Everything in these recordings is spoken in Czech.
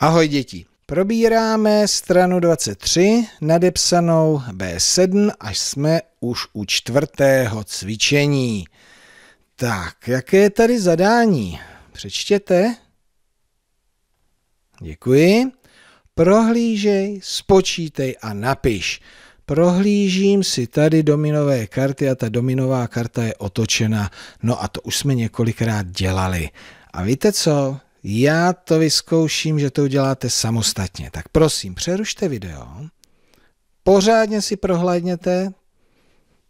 Ahoj děti. Probíráme stranu 23, nadepsanou B7, až jsme už u čtvrtého cvičení. Tak, jaké je tady zadání? Přečtěte. Děkuji. Prohlížej, spočítej a napiš. Prohlížím si tady dominové karty a ta dominová karta je otočena. No a to už jsme několikrát dělali. A víte co? Já to vyzkouším, že to uděláte samostatně. Tak prosím, přerušte video, pořádně si prohlédněte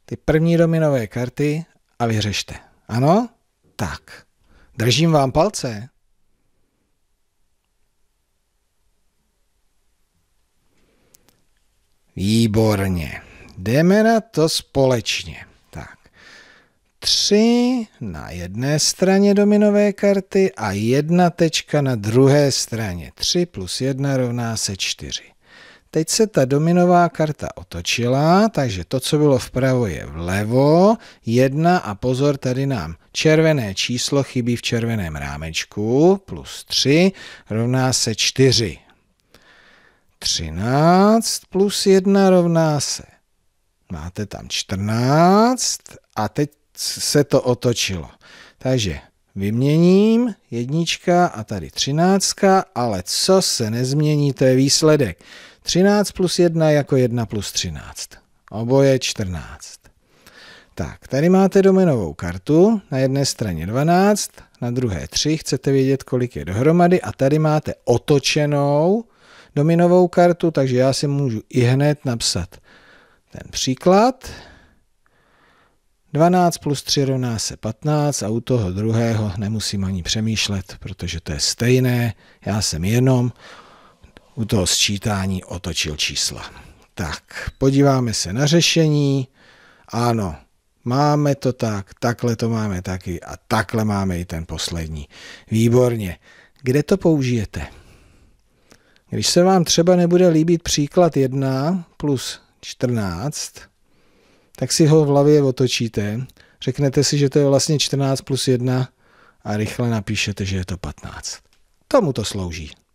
ty první dominové karty a vyřešte. Ano? Tak. Držím vám palce. Výborně. Jdeme na to společně. 3 na jedné straně dominové karty a jedna tečka na druhé straně. 3 plus 1 rovná se 4. Teď se ta dominová karta otočila, takže to, co bylo vpravo, je vlevo. 1 a pozor, tady nám červené číslo chybí v červeném rámečku. Plus 3 rovná se 4. 13 plus 1 rovná se. Máte tam 14 a teď se to otočilo. Takže vyměním jednička a tady třináctka, ale co se nezmění, to je výsledek. 13 plus 1 jako 1 plus 13. Oboje 14. Tak, tady máte domenovou kartu, na jedné straně 12, na druhé 3, chcete vědět, kolik je dohromady a tady máte otočenou dominovou kartu, takže já si můžu i hned napsat ten příklad. 12 plus 3 rovná se 15 a u toho druhého nemusím ani přemýšlet, protože to je stejné. Já jsem jenom u toho sčítání otočil čísla. Tak, podíváme se na řešení. Ano, máme to tak, takhle to máme taky a takhle máme i ten poslední. Výborně. Kde to použijete? Když se vám třeba nebude líbit příklad 1 plus 14, tak si ho v hlavě otočíte, řeknete si, že to je vlastně 14 plus 1 a rychle napíšete, že je to 15. Tomu to slouží.